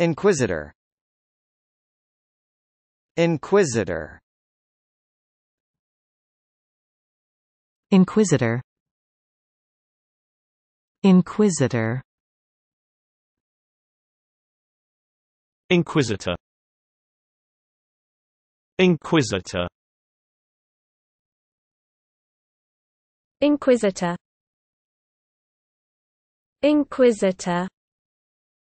Inquisitor Inquisitor Inquisitor Inquisitor Inquisitor Inquisitor Inquisitor Inquisitor